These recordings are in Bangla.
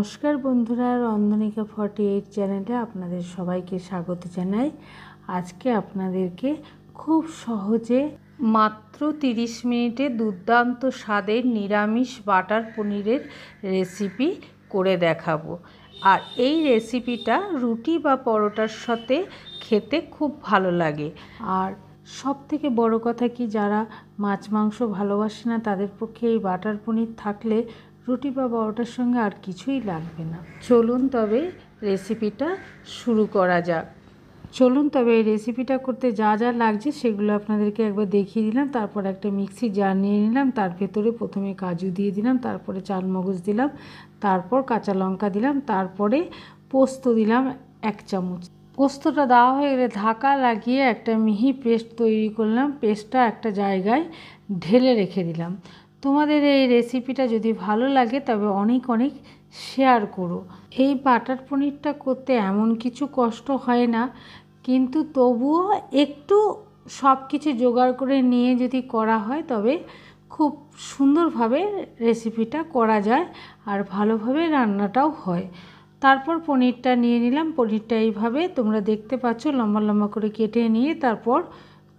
নমস্কার বন্ধুরা রন্ধনিকা ফর্টি এইট চ্যানেলে আপনাদের সবাইকে স্বাগত জানাই আজকে আপনাদেরকে খুব সহজে মাত্র 30 মিনিটে দুর্দান্ত স্বাদের নিরামিষ বাটার পনিরের রেসিপি করে দেখাবো আর এই রেসিপিটা রুটি বা পরোটার সাথে খেতে খুব ভালো লাগে আর সব থেকে বড় কথা কি যারা মাছ মাংস ভালোবাসে না তাদের পক্ষে এই বাটার পনির থাকলে রুটি বা বড়টার সঙ্গে আর কিছুই লাগবে না চলুন তবে রেসিপিটা শুরু করা যাক চলুন তবে এই রেসিপিটা করতে যা যা লাগছে সেগুলো আপনাদেরকে একবার দেখিয়ে দিলাম তারপর একটা মিক্সি জার নিয়ে নিলাম তার ভেতরে প্রথমে কাজু দিয়ে দিলাম তারপরে চালমগজ দিলাম তারপর কাঁচা লঙ্কা দিলাম তারপরে পোস্ত দিলাম এক চামচ পোস্তটা দেওয়া হয়ে গেলে ঢাকা লাগিয়ে একটা মিহি পেস্ট তৈরি করলাম পেস্টটা একটা জায়গায় ঢেলে রেখে দিলাম তোমাদের এই রেসিপিটা যদি ভালো লাগে তবে অনেক অনেক শেয়ার করো এই বাটার পনিরটা করতে এমন কিছু কষ্ট হয় না কিন্তু তবুও একটু সব কিছু জোগাড় করে নিয়ে যদি করা হয় তবে খুব সুন্দরভাবে রেসিপিটা করা যায় আর ভালোভাবে রান্নাটাও হয় তারপর পনিরটা নিয়ে নিলাম পনিরটা এইভাবে তোমরা দেখতে পাচ্ছ লম্বা লম্বা করে কেটে নিয়ে তারপর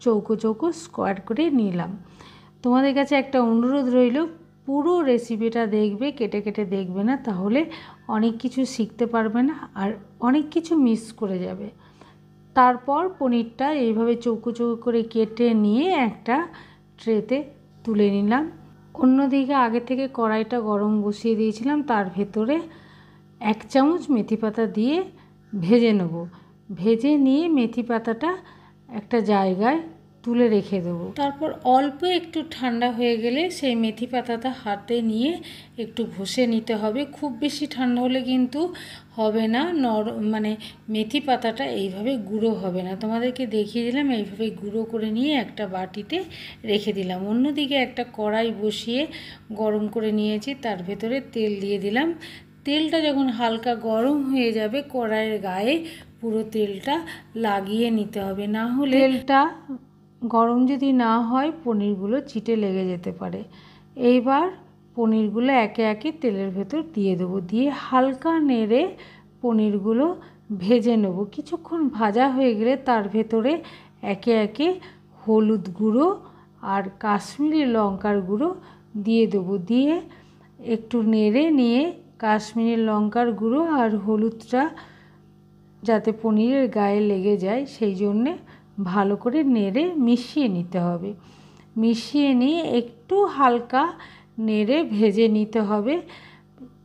চৌকো চৌকো স্কোয়ার করে নিলাম তোমাদের কাছে একটা অনুরোধ রইল পুরো রেসিপিটা দেখবে কেটে কেটে দেখবে না তাহলে অনেক কিছু শিখতে পারবে না আর অনেক কিছু মিস করে যাবে তারপর পনিরটা এইভাবে চৌকো চৌকো করে কেটে নিয়ে একটা ট্রেতে তুলে নিলাম অন্যদিকে আগে থেকে কড়াইটা গরম বসিয়ে দিয়েছিলাম তার ভেতরে এক চামচ মেথি পাতা দিয়ে ভেজে নেব ভেজে নিয়ে মেথি পাতাটা একটা জায়গায় তুলে রেখে দেবো তারপর অল্প একটু ঠান্ডা হয়ে গেলে সেই মেথি পাতাটা হাতে নিয়ে একটু ঘষে নিতে হবে খুব বেশি ঠান্ডা হলে কিন্তু হবে না নর মানে মেথি পাতাটা এইভাবে গুঁড়ো হবে না তোমাদেরকে দেখিয়ে দিলাম এইভাবে গুঁড়ো করে নিয়ে একটা বাটিতে রেখে দিলাম অন্যদিকে একটা কড়াই বসিয়ে গরম করে নিয়েছি তার ভেতরে তেল দিয়ে দিলাম তেলটা যখন হালকা গরম হয়ে যাবে কড়াইয়ের গায়ে পুরো তেলটা লাগিয়ে নিতে হবে না হলে তেলটা গরম যদি না হয় পনিরগুলো চিটে লেগে যেতে পারে এইবার পনিরগুলো একে একে তেলের ভেতর দিয়ে দেবো দিয়ে হালকা নেড়ে পনিরগুলো ভেজে নেব কিছুক্ষণ ভাজা হয়ে গেলে তার ভেতরে একে একে হলুদ গুঁড়ো আর কাশ্মীরি লঙ্কার গুঁড়ো দিয়ে দেবো দিয়ে একটু নেড়ে নিয়ে কাশ্মীরি লঙ্কার গুঁড়ো আর হলুদটা যাতে পনিরের গায়ে লেগে যায় সেই জন্যে ভালো করে নেড়ে মিশিয়ে নিতে হবে মিশিয়ে নিয়ে একটু হালকা নেড়ে ভেজে নিতে হবে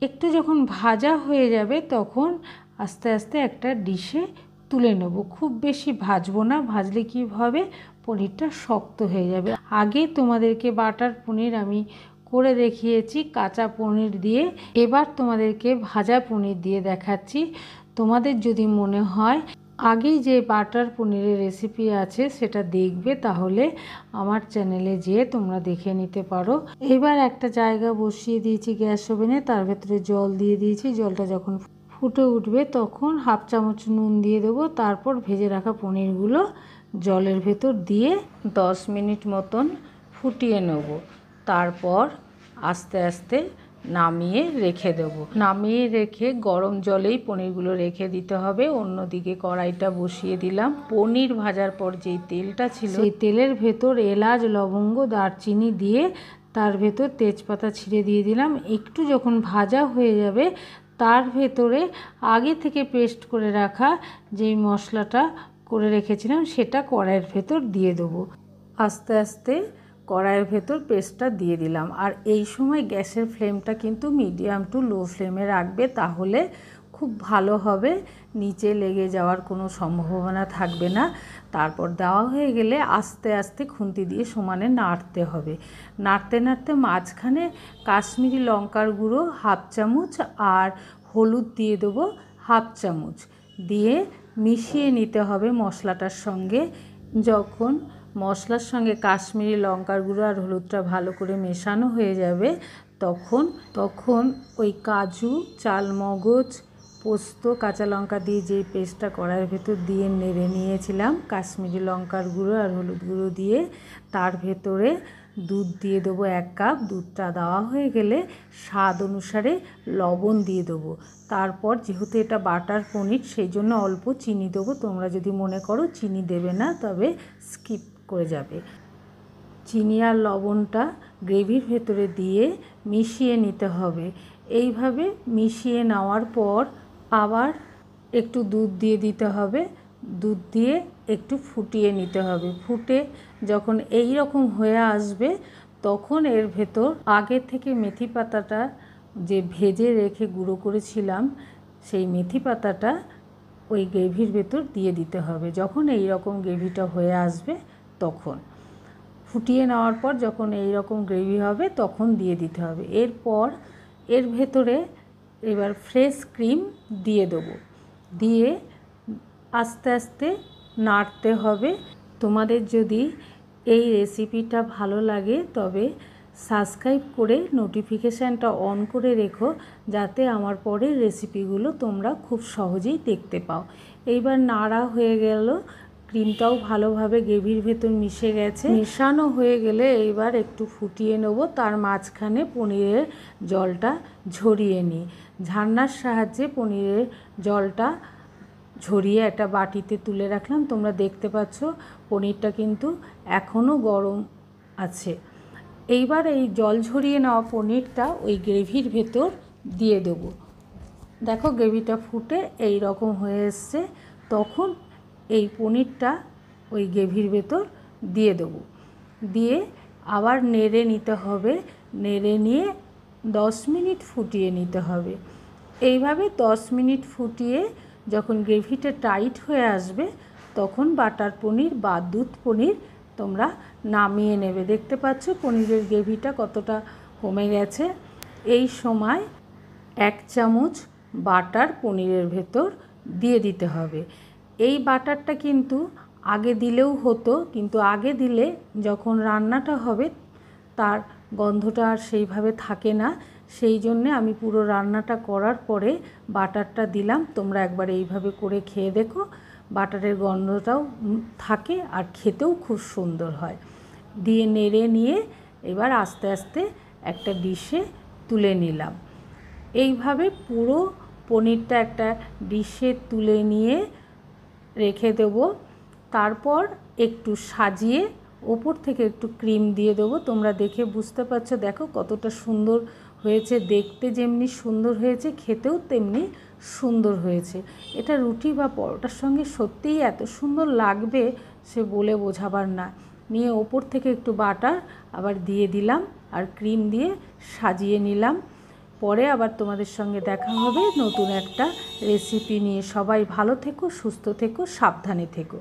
একটু যখন ভাজা হয়ে যাবে তখন আস্তে আস্তে একটা ডিশে তুলে নেব খুব বেশি ভাজবো না ভাজলে কী হবে পনিরটা শক্ত হয়ে যাবে আগে তোমাদেরকে বাটার পনির আমি করে দেখিয়েছি কাঁচা পনির দিয়ে এবার তোমাদেরকে ভাজা পনির দিয়ে দেখাচ্ছি তোমাদের যদি মনে হয় আগেই যে বাটার পনিরের রেসিপি আছে সেটা দেখবে তাহলে আমার চ্যানেলে যেয়ে তোমরা দেখে নিতে পারো এবার একটা জায়গা বসিয়ে দিয়েছি গ্যাস ওভেনে তার ভেতরে জল দিয়ে দিয়েছি জলটা যখন ফুটে উঠবে তখন হাফ চামচ নুন দিয়ে দেবো তারপর ভেজে রাখা পনিরগুলো জলের ভেতর দিয়ে দশ মিনিট মতন ফুটিয়ে নেব তারপর আস্তে আস্তে নামিয়ে রেখে দেব নামিয়ে রেখে গরম জলেই পনিরগুলো রেখে দিতে হবে অন্যদিকে কড়াইটা বসিয়ে দিলাম পনির ভাজার পর যেই তেলটা ছিল সেই তেলের ভেতর এলাচ লবঙ্গ দারচিনি দিয়ে তার ভেতর তেজপাতা ছিঁড়ে দিয়ে দিলাম একটু যখন ভাজা হয়ে যাবে তার ভেতরে আগে থেকে পেস্ট করে রাখা যেই মশলাটা করে রেখেছিলাম সেটা কড়াইয়ের ভেতর দিয়ে দেবো আস্তে আস্তে কড়াইয়ের ভেতর পেস্টটা দিয়ে দিলাম আর এই সময় গ্যাসের ফ্লেমটা কিন্তু মিডিয়াম টু লো ফ্লেমে রাখবে তাহলে খুব ভালো হবে নিচে লেগে যাওয়ার কোনো সম্ভাবনা থাকবে না তারপর দেওয়া হয়ে গেলে আস্তে আস্তে খুন্তি দিয়ে সমানে নাড়তে হবে নাড়তে নাড়তে মাঝখানে কাশ্মীরি লঙ্কার গুঁড়ো হাফ চামচ আর হলুদ দিয়ে দেবো হাফ চামচ দিয়ে মিশিয়ে নিতে হবে মশলাটার সঙ্গে যখন মশলার সঙ্গে কাশ্মীরি লঙ্কার গুঁড়ো আর হলুদটা ভালো করে মেশানো হয়ে যাবে তখন তখন ওই কাজু চালমগজ পোস্ত কাঁচা লঙ্কা দিয়ে যে পেস্টটা কড়ার ভেতর দিয়ে নেড়ে নিয়েছিলাম কাশ্মীরি লঙ্কার গুঁড়ো আর হলুদ গুঁড়ো দিয়ে তার ভেতরে দুধ দিয়ে দেবো এক কাপ দুধটা দেওয়া হয়ে গেলে স্বাদ অনুসারে লবণ দিয়ে দেবো তারপর যেহেতু এটা বাটার পনির সেই জন্য অল্প চিনি দেবো তোমরা যদি মনে করো চিনি দেবে না তবে স্কিপ করে যাবে চিনি আর লবণটা গ্রেভির ভেতরে দিয়ে মিশিয়ে নিতে হবে এইভাবে মিশিয়ে নেওয়ার পর আবার একটু দুধ দিয়ে দিতে হবে দুধ দিয়ে একটু ফুটিয়ে নিতে হবে ফুটে যখন এই রকম হয়ে আসবে তখন এর ভেতর আগে থেকে মেথি পাতাটা যে ভেজে রেখে গুঁড়ো করেছিলাম সেই মেথি পাতাটা ওই গ্রেভির ভেতর দিয়ে দিতে হবে যখন এই রকম গ্রেভিটা হয়ে আসবে তখন ফুটিয়ে নেওয়ার পর যখন এই রকম গ্রেভি হবে তখন দিয়ে দিতে হবে এরপর এর ভেতরে এবার ফ্রেশ ক্রিম দিয়ে দেবো দিয়ে আস্তে আস্তে নাড়তে হবে তোমাদের যদি এই রেসিপিটা ভালো লাগে তবে সাবস্ক্রাইব করে নোটিফিকেশানটা অন করে রেখো যাতে আমার পরের রেসিপিগুলো তোমরা খুব সহজেই দেখতে পাও এইবার নাড়া হয়ে গেল ক্রিমটাও ভালোভাবে গ্রেভির ভেতর মিশে গেছে মিশানো হয়ে গেলে এইবার একটু ফুটিয়ে নেব তার মাঝখানে পনিরের জলটা ঝরিয়ে নিই ঝান্নার সাহায্যে পনিরের জলটা ঝরিয়ে একটা বাটিতে তুলে রাখলাম তোমরা দেখতে পাচ্ছ পনিরটা কিন্তু এখনও গরম আছে এইবার এই জল ঝরিয়ে নেওয়া পনিরটা ওই গ্রেভির ভেতর দিয়ে দেব দেখো গ্রেভিটা ফুটে এই রকম হয়ে এসছে তখন এই পনিরটা ওই গেভির ভেতর দিয়ে দেবো দিয়ে আবার নেড়ে নিতে হবে নেড়ে নিয়ে দশ মিনিট ফুটিয়ে নিতে হবে এইভাবে দশ মিনিট ফুটিয়ে যখন গ্রেভিটা টাইট হয়ে আসবে তখন বাটার পনির বা দুধ পনির তোমরা নামিয়ে নেবে দেখতে পাচ্ছ পনিরের গ্রেভিটা কতটা কমে গেছে এই সময় এক চামচ বাটার পনিরের ভেতর দিয়ে দিতে হবে এই বাটারটা কিন্তু আগে দিলেও হতো কিন্তু আগে দিলে যখন রান্নাটা হবে তার গন্ধটা আর সেইভাবে থাকে না সেই জন্যে আমি পুরো রান্নাটা করার পরে বাটারটা দিলাম তোমরা একবার এইভাবে করে খেয়ে দেখো বাটারের গন্ধটাও থাকে আর খেতেও খুব সুন্দর হয় দিয়ে নেড়ে নিয়ে এবার আস্তে আস্তে একটা ডিশে তুলে নিলাম এইভাবে পুরো পনিরটা একটা ডিশে তুলে নিয়ে রেখে দেব তারপর একটু সাজিয়ে ওপর থেকে একটু ক্রিম দিয়ে দেবো তোমরা দেখে বুঝতে পারছো দেখো কতটা সুন্দর হয়েছে দেখতে যেমনি সুন্দর হয়েছে খেতেও তেমনি সুন্দর হয়েছে এটা রুটি বা পরোটার সঙ্গে সত্যিই এত সুন্দর লাগবে সে বলে বোঝাবার না নিয়ে ওপর থেকে একটু বাটার আবার দিয়ে দিলাম আর ক্রিম দিয়ে সাজিয়ে নিলাম পরে আবার তোমাদের সঙ্গে দেখা হবে নতুন একটা রেসিপি নিয়ে সবাই ভালো থেকো সুস্থ থেকো সাবধানে থেকো